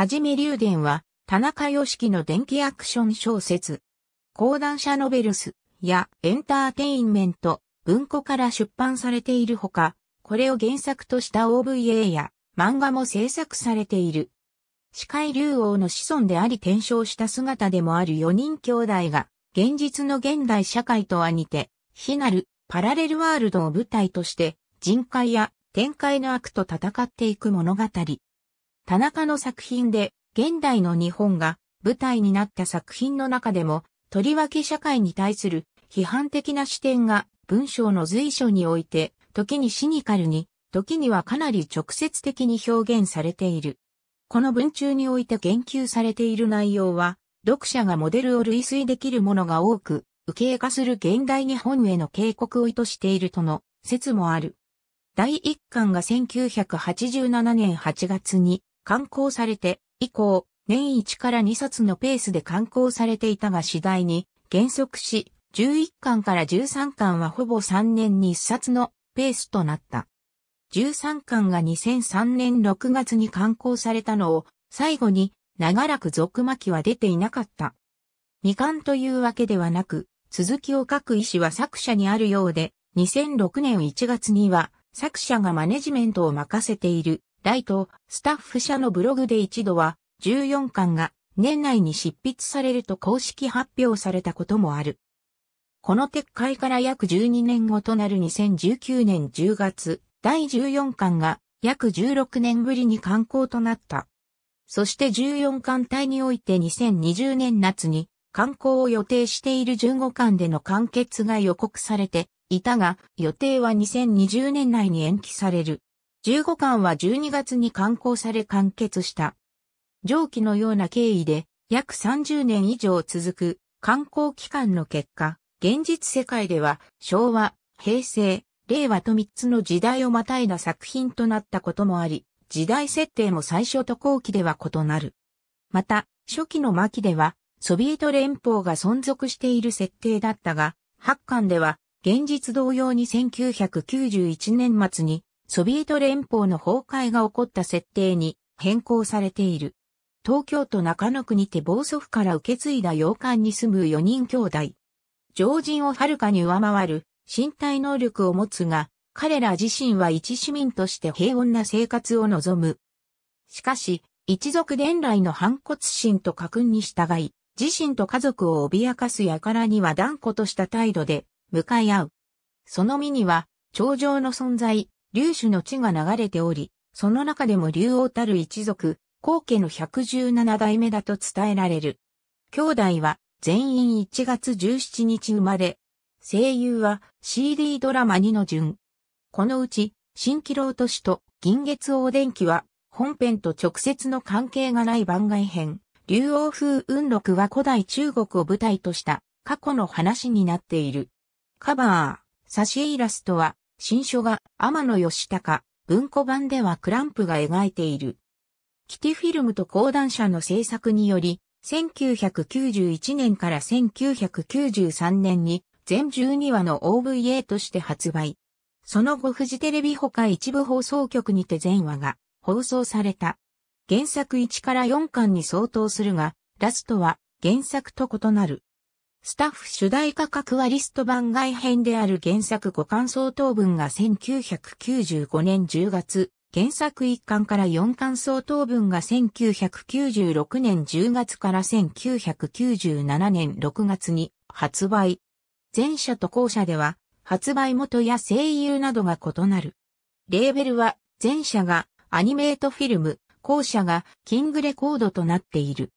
はじめ竜電は、田中良樹の電気アクション小説、講談社ノベルスやエンターテインメント、文庫から出版されているほか、これを原作とした OVA や漫画も制作されている。司会竜王の子孫であり転生した姿でもある4人兄弟が、現実の現代社会とは似て、非なるパラレルワールドを舞台として、人海や展開の悪と戦っていく物語。田中の作品で、現代の日本が舞台になった作品の中でも、とりわけ社会に対する批判的な視点が文章の随所において、時にシニカルに、時にはかなり直接的に表現されている。この文中において言及されている内容は、読者がモデルを類推できるものが多く、右傾化する現代日本への警告を意図しているとの説もある。第1巻が1987年8月に刊行されて、以降、年1から2冊のペースで刊行されていたが次第に減速し、11巻から13巻はほぼ3年に1冊のペースとなった。13巻が2003年6月に刊行されたのを最後に長らく続巻は出ていなかった。2巻というわけではなく、続きを書く意思は作者にあるようで、2006年1月には作者がマネジメントを任せているライト、スタッフ社のブログで一度は、14巻が年内に執筆されると公式発表されたこともある。この撤回から約12年後となる2019年10月、第14巻が約16年ぶりに刊行となった。そして14巻帯において2020年夏に刊行を予定している15巻での完結が予告されていたが、予定は2020年内に延期される。15巻は12月に刊行され完結した。上記のような経緯で約30年以上続く刊行期間の結果、現実世界では昭和、平成、令和と3つの時代をまたいだ作品となったこともあり、時代設定も最初と後期では異なる。また、初期の末期では、ソビエト連邦が存続している設定だったが、8巻では、現実同様に1991年末にソビエト連邦の崩壊が起こった設定に変更されている。東京都中野区にて暴祖父から受け継いだ洋館に住む4人兄弟。常人をはるかに上回る身体能力を持つが、彼ら自身は一市民として平穏な生活を望む。しかし、一族伝来の反骨心と家訓に従い、自身と家族を脅かす輩には断固とした態度で向かい合う。その身には、頂上の存在、劉種の地が流れており、その中でも竜王たる一族、後家の117代目だと伝えられる。兄弟は全員1月17日生まれ、声優は CD ドラマ2の順。このうち、新気郎都市と銀月王電気は、本編と直接の関係がない番外編、竜王風雲録は古代中国を舞台とした過去の話になっている。カバー、差しイラストは、新書が天野義高、文庫版ではクランプが描いている。キティフィルムと講談社の制作により、1991年から1993年に全12話の OVA として発売。その後フジテレビ他一部放送局にて全話が放送された。原作1から4巻に相当するが、ラストは原作と異なる。スタッフ主題価格はリスト番外編である原作5巻相当分が1995年10月、原作1巻から4巻相当分が1996年10月から1997年6月に発売。前者と後者では発売元や声優などが異なる。レーベルは前者がアニメートフィルム、後者がキングレコードとなっている。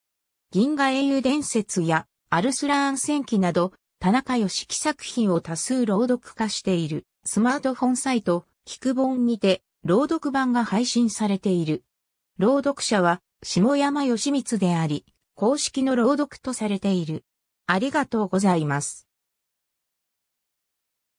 銀河英雄伝説やアルスラーン戦記など、田中義樹作品を多数朗読化している、スマートフォンサイト、キクボンにて、朗読版が配信されている。朗読者は、下山義光であり、公式の朗読とされている。ありがとうございます。